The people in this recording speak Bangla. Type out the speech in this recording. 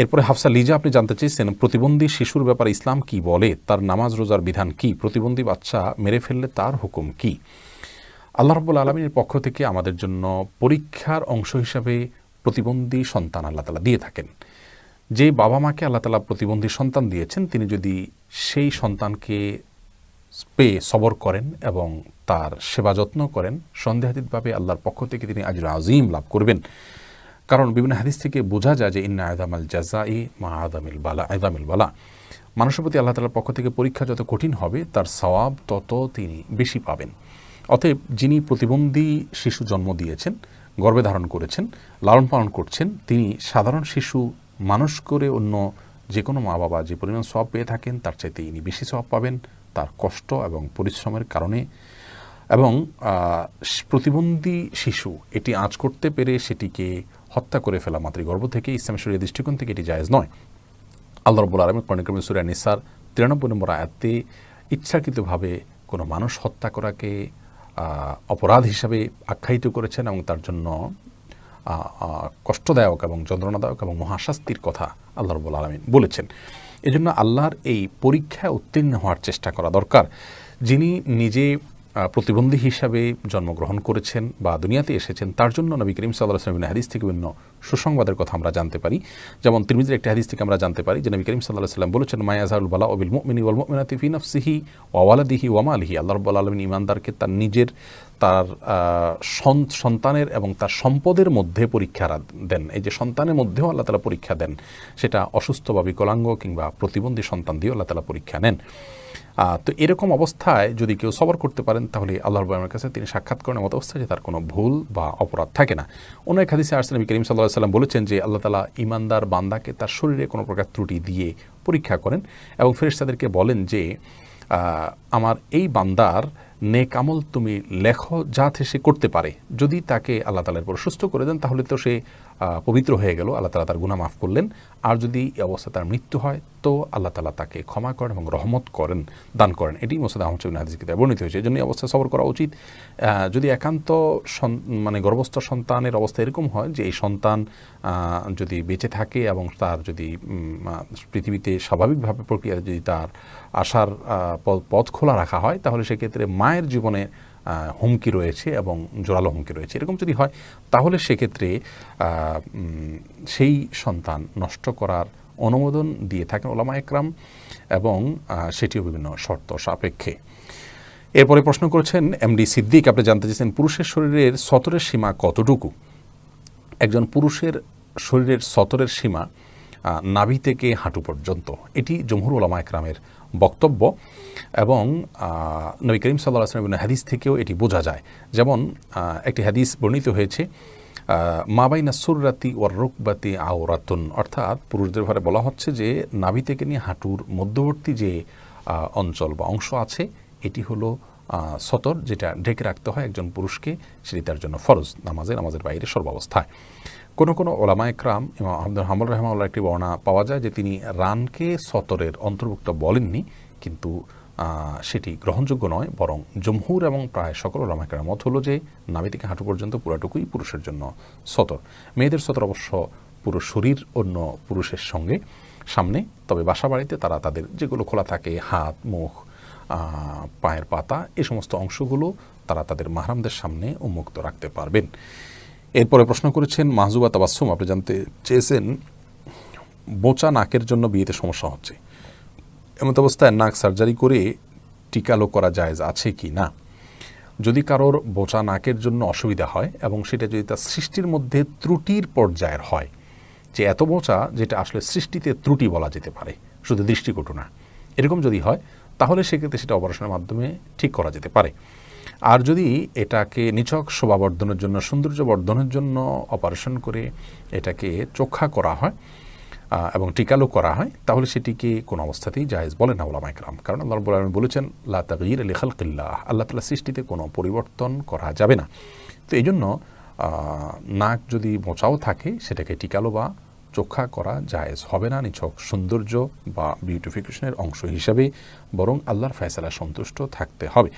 এরপরে হাফসা লিজা আপনি জানতে চেয়েছেন প্রতিবন্ধী শিশুর ব্যাপারে ইসলাম কি বলে তার নামাজ রোজার বিধান কি প্রতিবন্ধী বাচ্চা মেরে ফেললে তার হুকুম কি আল্লাহ রব্বুল আলমীর পক্ষ থেকে আমাদের জন্য পরীক্ষার অংশ হিসাবে প্রতিবন্ধী সন্তান আল্লাহ তালা দিয়ে থাকেন যে বাবা মাকে আল্লাহ তালা প্রতিবন্ধী সন্তান দিয়েছেন তিনি যদি সেই সন্তানকে পেয়ে সবর করেন এবং তার সেবা যত্ন করেন সন্দেহাতীতভাবে আল্লাহর পক্ষ থেকে তিনি আজ আজিম লাভ করবেন কারণ বিভিন্ন হাদিস থেকে বোঝা যায় যে ইন্না আয়দামাল জাজা ই মা আদামিল বালা আয়দামিল বালা মানুষের প্রতি আল্লাহ তালার পক্ষ থেকে পরীক্ষা যত কঠিন হবে তার সওয়াব তত তিনি বেশি পাবেন অতএব যিনি প্রতিবন্ধী শিশু জন্ম দিয়েছেন গর্ভে ধারণ করেছেন লালন পালন করছেন তিনি সাধারণ শিশু মানুষ করে অন্য যে কোনো মা বাবা যে পরিমাণ সব পেয়ে থাকেন তার চাইতে ইনি বেশি সব পাবেন তার কষ্ট এবং পরিশ্রমের কারণে এবং প্রতিবন্ধী শিশু এটি আঁচ করতে পেরে সেটিকে হত্যা করে ফেলা মাতৃগর্ভ থেকে ইসলামী শরীর দৃষ্টিকোণ থেকে এটি জায়েজ নয় আল্লাহ রবুল আলমী কর্ণিক্রমী সুরিয়া নিসার তিরানব্বই নম্বর আয়াতে ইচ্ছাকৃতভাবে কোনো মানুষ হত্যা করাকে অপরাধ হিসাবে আখ্যায়িত করেছেন এবং তার জন্য কষ্টদায়ক এবং যন্ত্রণাদায়ক এবং মহাশাস্তির কথা আল্লাহ রবুল আলমিন বলেছেন এজন্য আল্লাহর এই পরীক্ষায় উত্তীর্ণ হওয়ার চেষ্টা করা দরকার যিনি নিজে প্রতিবন্ধী হিসাবে জন্মগ্রহণ করেছেন বা দুনিয়াতে এসেছেন তার জন্য নবী করিম সাল্লাহ সালামিন হাদিস থেকে বিভিন্ন সুসংবাদের কথা আমরা জানতে পারি যেমন তিরমিজের একটি হাদিস থেকে আমরা জানতে পারি যে নবী করিম সাল্লাহ সাল্লাম বলেছেন মায়াজাহুল বালা অবিল মিনি ওল মিনাতি ফিন আফসিহি ওয়ালাদিহি ওয়ামালহি আল্লাহ রব্বুল আলমিন ইমানদারকে তার নিজের তার সন্তানের এবং তার সম্পদের মধ্যে পরীক্ষা দেন এই যে সন্তানের মধ্যেও আল্লাহ তালা পরীক্ষা দেন সেটা অসুস্থ বা বিকলাঙ্গ কিংবা প্রতিবন্ধী সন্তান দিয়েও আল্লাহ তালা পরীক্ষা নেন তো এরকম অবস্থায় যদি কেউ সবর করতে পারেন তাহলে আল্লাহর বয়ামের কাছে তিনি সাক্ষাৎ করেন মতো অবস্থায় যে তার কোনো ভুল বা অপরাধ থাকে না অন্য এক হাদিসে আসলামী করিম সাল্লাহ সাল্লাম বলেছেন যে আল্লাহ তালা ইমানদার বান্দাকে তার শরীরে কোনো প্রকার ত্রুটি দিয়ে পরীক্ষা করেন এবং ফেরেশ তাদেরকে বলেন যে আমার এই বান্দার নেক আমল তুমি লেখো যাতে সে করতে পারে যদি তাকে আল্লাহ তালের পর সুস্থ করে দেন তাহলে তো সে পবিত্র হয়ে গেল আল্লাহ তালা তার গুণা মাফ করলেন আর যদি এই অবস্থা তার মৃত্যু হয় তো আল্লাহ তালা তাকে ক্ষমা করেন এবং রহমত করেন দান করেন এটি মোসাদ আহমদ হাদিস কিতাবে বর্ণিত হয়েছে এই জন্য এই অবস্থা সবর করা উচিত যদি একান্ত মানে গর্ভস্থ সন্তানের অবস্থা এরকম হয় যে এই সন্তান যদি বেঁচে থাকে এবং তার যদি পৃথিবীতে স্বাভাবিকভাবে প্রক্রিয়া যদি তার আসার পথ খোলা রাখা হয় তাহলে সেক্ষেত্রে মায়ের জীবনে হুমকি রয়েছে এবং জোরালো হুমকি রয়েছে এরকম যদি হয় তাহলে সেক্ষেত্রে সেই সন্তান নষ্ট করার অনুমোদন দিয়ে থাকেন ওলামা একরাম এবং সেটিও বিভিন্ন শর্ত সাপেক্ষে এরপরে প্রশ্ন করেছেন এমডি সিদ্দিক আপনি জানতে চেয়েছেন পুরুষের শরীরের সতরের সীমা কতটুকু একজন পুরুষের শরীরের সতরের সীমা নাভি থেকে হাঁটু পর্যন্ত এটি জমহুর ওলামা একরামের বক্তব্য এবং নবী করিম সাল্লাহ আসলামের হাদিস থেকেও এটি বোঝা যায় যেমন একটি হাদিস বর্ণিত হয়েছে মাবাইনা সুররাতি ও আও আওরাতুন অর্থাৎ পুরুষদের ঘরে বলা হচ্ছে যে নাভি থেকে নিয়ে হাঁটুর মধ্যবর্তী যে অঞ্চল বা অংশ আছে এটি হলো সতর যেটা ঢেকে রাখতে হয় একজন পুরুষকে সেটি তার জন্য ফরজ নামাজে নামাজের বাইরে সর্বাবস্থায় কোনো কোনো ওলামা একরাম ইমাম আহমদুল হামুল রহমাউল্লাহ একটি বর্ণনা পাওয়া যায় যে তিনি রানকে সতরের অন্তর্ভুক্ত বলেননি কিন্তু সেটি গ্রহণযোগ্য নয় বরং জমহুর এবং প্রায় সকল ওলামাইকার মত হলো যে নাভি থেকে হাঁটু পর্যন্ত পুরাটুকুই পুরুষের জন্য সতর মেয়েদের সতর অবশ্য পুরো শরীর অন্য পুরুষের সঙ্গে সামনে তবে বাসা বাড়িতে তারা তাদের যেগুলো খোলা থাকে হাত মুখ পায়ের পাতা এ সমস্ত অংশগুলো তারা তাদের মাহরামদের সামনে উন্মুক্ত রাখতে পারবেন এরপরে প্রশ্ন করেছেন মাহজুবা তাবাসুম আপনি জানতে চেয়েছেন বোচা নাকের জন্য বিয়েতে সমস্যা হচ্ছে এমত অবস্থায় নাক সার্জারি করে টিকালো করা যায় আছে কি না যদি কারোর বোচা নাকের জন্য অসুবিধা হয় এবং সেটা যদি তার সৃষ্টির মধ্যে ত্রুটির পর্যায়ের হয় যে এত বোচা যেটা আসলে সৃষ্টিতে ত্রুটি বলা যেতে পারে শুধু দৃষ্টিকটু না এরকম যদি হয় তাহলে সেক্ষেত্রে সেটা অপারেশনের মাধ্যমে ঠিক করা যেতে পারে আর যদি এটাকে নিচক শোভা বর্ধনের জন্য সৌন্দর্য বর্ধনের জন্য অপারেশন করে এটাকে চোখা করা হয় এবং টিকালো করা হয় তাহলে সেটিকে কোনো অবস্থাতেই জায়েজ বলে না ওলামা ইকরাম কারণ আল্লাহ রব্বুল আলম বলেছেন লা তাগির আলী খালকিল্লাহ আল্লাহ তালা সৃষ্টিতে কোনো পরিবর্তন করা যাবে না তো এই জন্য নাক যদি মোচাও থাকে সেটাকে টিকালো বা চোখা করা জায়েজ হবে না নিছক সৌন্দর্য বা বিউটিফিকেশনের অংশ হিসাবে বরং আল্লাহর ফয়সালা সন্তুষ্ট থাকতে হবে